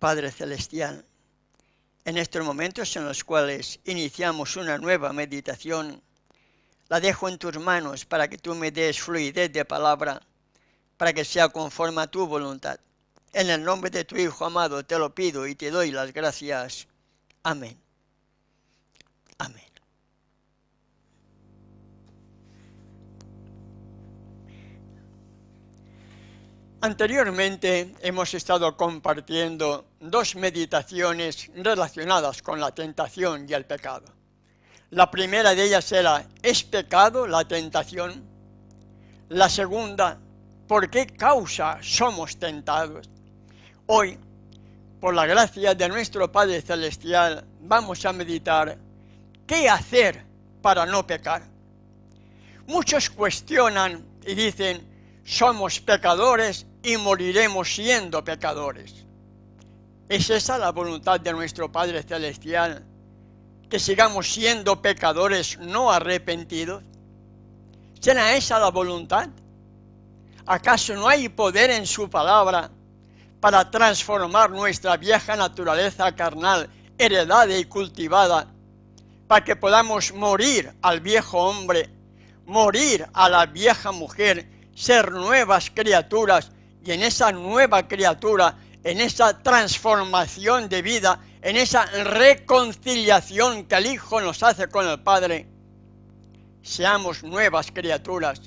Padre Celestial, en estos momentos en los cuales iniciamos una nueva meditación, la dejo en tus manos para que tú me des fluidez de palabra, para que sea conforme a tu voluntad. En el nombre de tu Hijo amado te lo pido y te doy las gracias. Amén. Amén. Anteriormente hemos estado compartiendo dos meditaciones relacionadas con la tentación y el pecado. La primera de ellas era, ¿es pecado la tentación? La segunda, ¿por qué causa somos tentados? Hoy, por la gracia de nuestro Padre Celestial, vamos a meditar qué hacer para no pecar. Muchos cuestionan y dicen, somos pecadores y moriremos siendo pecadores. ¿Es esa la voluntad de nuestro Padre Celestial? ¿Que sigamos siendo pecadores no arrepentidos? ¿Será esa la voluntad? ¿Acaso no hay poder en su palabra para transformar nuestra vieja naturaleza carnal, heredada y cultivada, para que podamos morir al viejo hombre, morir a la vieja mujer, ser nuevas criaturas, y en esa nueva criatura, en esa transformación de vida, en esa reconciliación que el Hijo nos hace con el Padre, seamos nuevas criaturas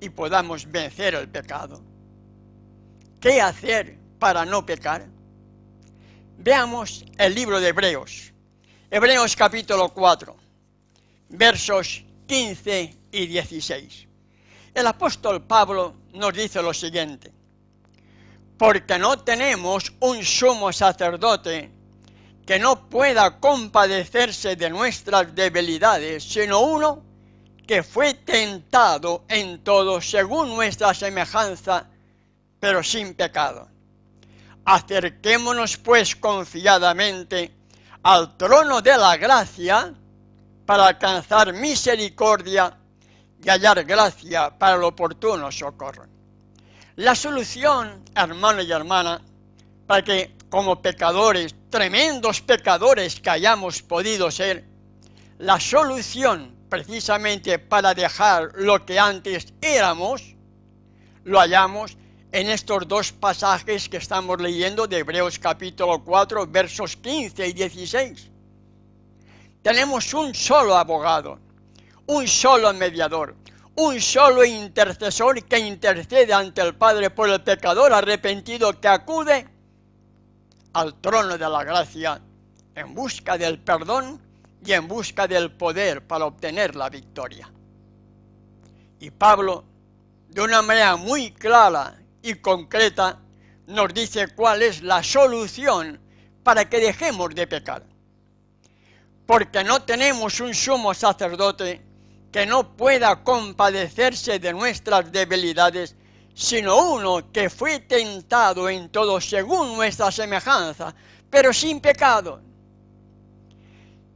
y podamos vencer el pecado. ¿Qué hacer para no pecar? Veamos el libro de Hebreos, Hebreos capítulo 4, versos 15 y 16. El apóstol Pablo nos dice lo siguiente, porque no tenemos un sumo sacerdote que no pueda compadecerse de nuestras debilidades, sino uno que fue tentado en todo según nuestra semejanza, pero sin pecado. Acerquémonos pues confiadamente al trono de la gracia para alcanzar misericordia y hallar gracia para el oportuno socorro. La solución, hermano y hermana, para que como pecadores, tremendos pecadores que hayamos podido ser, la solución precisamente para dejar lo que antes éramos, lo hallamos en estos dos pasajes que estamos leyendo de Hebreos capítulo 4, versos 15 y 16. Tenemos un solo abogado, un solo mediador, un solo intercesor que intercede ante el Padre por el pecador arrepentido que acude al trono de la gracia en busca del perdón y en busca del poder para obtener la victoria. Y Pablo, de una manera muy clara y concreta, nos dice cuál es la solución para que dejemos de pecar. Porque no tenemos un sumo sacerdote que no pueda compadecerse de nuestras debilidades, sino uno que fue tentado en todo según nuestra semejanza, pero sin pecado.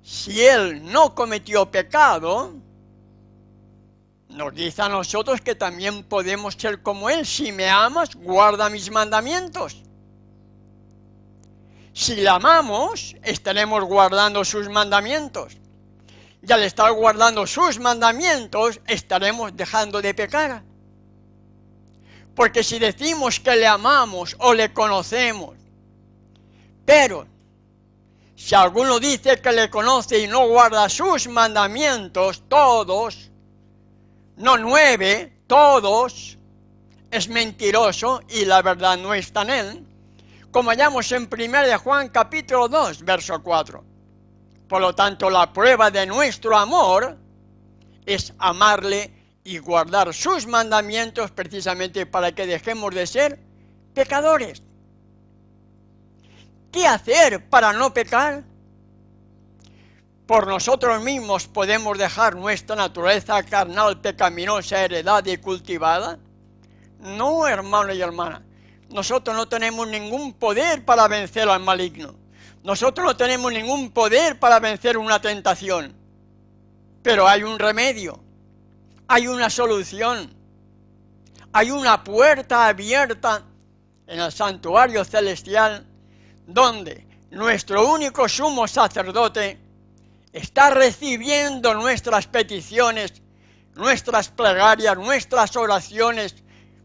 Si él no cometió pecado, nos dice a nosotros que también podemos ser como Él. Si me amas, guarda mis mandamientos. Si la amamos, estaremos guardando sus mandamientos y al estar guardando sus mandamientos estaremos dejando de pecar. Porque si decimos que le amamos o le conocemos, pero si alguno dice que le conoce y no guarda sus mandamientos, todos, no nueve, todos, es mentiroso y la verdad no está en él, como hallamos en 1 Juan capítulo 2, verso 4. Por lo tanto, la prueba de nuestro amor es amarle y guardar sus mandamientos precisamente para que dejemos de ser pecadores. ¿Qué hacer para no pecar? Por nosotros mismos podemos dejar nuestra naturaleza carnal, pecaminosa, heredada y cultivada. No, hermano y hermana, nosotros no tenemos ningún poder para vencer al maligno. Nosotros no tenemos ningún poder para vencer una tentación, pero hay un remedio, hay una solución, hay una puerta abierta en el santuario celestial donde nuestro único sumo sacerdote está recibiendo nuestras peticiones, nuestras plegarias, nuestras oraciones,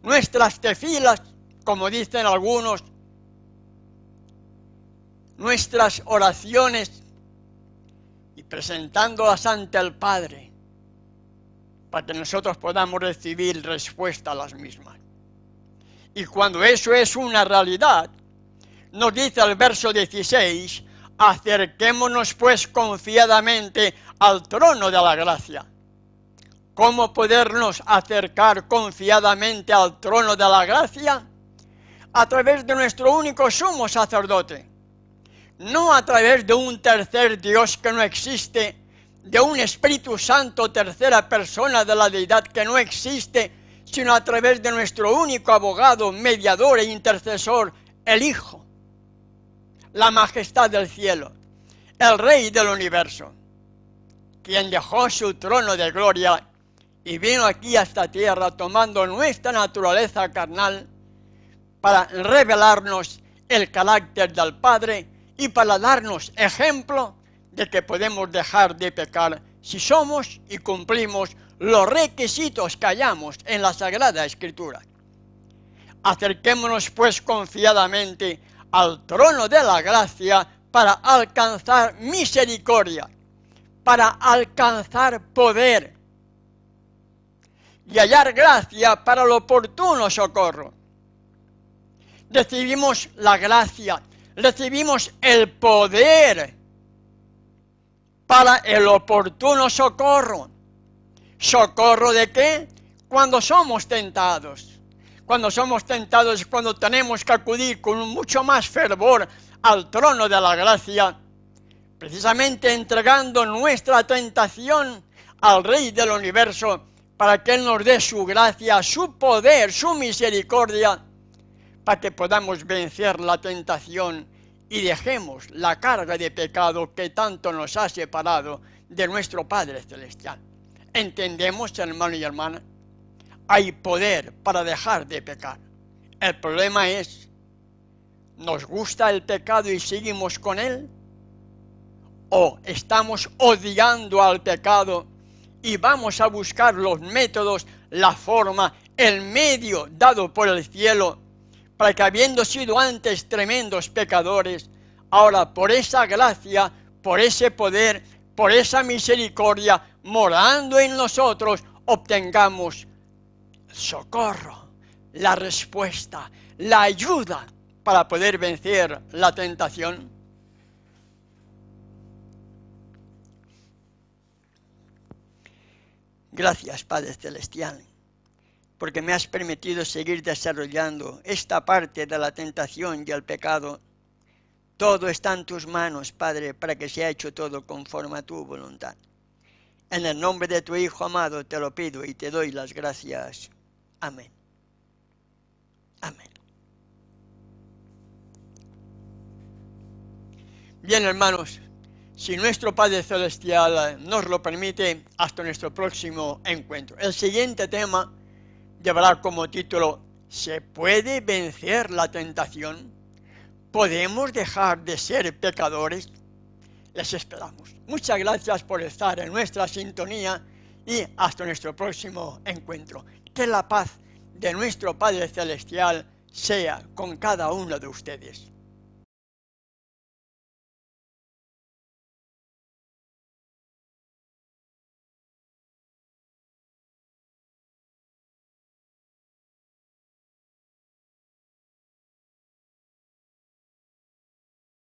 nuestras tefilas, como dicen algunos, nuestras oraciones y presentándolas ante el Padre para que nosotros podamos recibir respuesta a las mismas. Y cuando eso es una realidad, nos dice el verso 16, acerquémonos pues confiadamente al trono de la gracia. ¿Cómo podernos acercar confiadamente al trono de la gracia? A través de nuestro único sumo sacerdote, no a través de un tercer Dios que no existe, de un Espíritu Santo tercera persona de la deidad que no existe, sino a través de nuestro único abogado, mediador e intercesor, el Hijo, la majestad del cielo, el Rey del universo, quien dejó su trono de gloria y vino aquí a esta tierra tomando nuestra naturaleza carnal para revelarnos el carácter del Padre, y para darnos ejemplo de que podemos dejar de pecar si somos y cumplimos los requisitos que hallamos en la Sagrada Escritura. Acerquémonos pues confiadamente al trono de la gracia para alcanzar misericordia, para alcanzar poder y hallar gracia para el oportuno socorro. Decidimos la gracia recibimos el poder para el oportuno socorro. ¿Socorro de qué? Cuando somos tentados. Cuando somos tentados es cuando tenemos que acudir con mucho más fervor al trono de la gracia, precisamente entregando nuestra tentación al Rey del universo para que Él nos dé su gracia, su poder, su misericordia que podamos vencer la tentación y dejemos la carga de pecado que tanto nos ha separado de nuestro Padre Celestial. ¿Entendemos, hermano y hermana? Hay poder para dejar de pecar. El problema es, ¿nos gusta el pecado y seguimos con él? ¿O estamos odiando al pecado y vamos a buscar los métodos, la forma, el medio dado por el cielo para que habiendo sido antes tremendos pecadores, ahora por esa gracia, por ese poder, por esa misericordia, morando en nosotros, obtengamos socorro, la respuesta, la ayuda para poder vencer la tentación. Gracias, Padre Celestial porque me has permitido seguir desarrollando esta parte de la tentación y el pecado. Todo está en tus manos, Padre, para que sea hecho todo conforme a tu voluntad. En el nombre de tu Hijo amado te lo pido y te doy las gracias. Amén. Amén. Bien, hermanos, si nuestro Padre Celestial nos lo permite, hasta nuestro próximo encuentro. El siguiente tema llevará como título ¿Se puede vencer la tentación? ¿Podemos dejar de ser pecadores? Les esperamos. Muchas gracias por estar en nuestra sintonía y hasta nuestro próximo encuentro. Que la paz de nuestro Padre Celestial sea con cada uno de ustedes.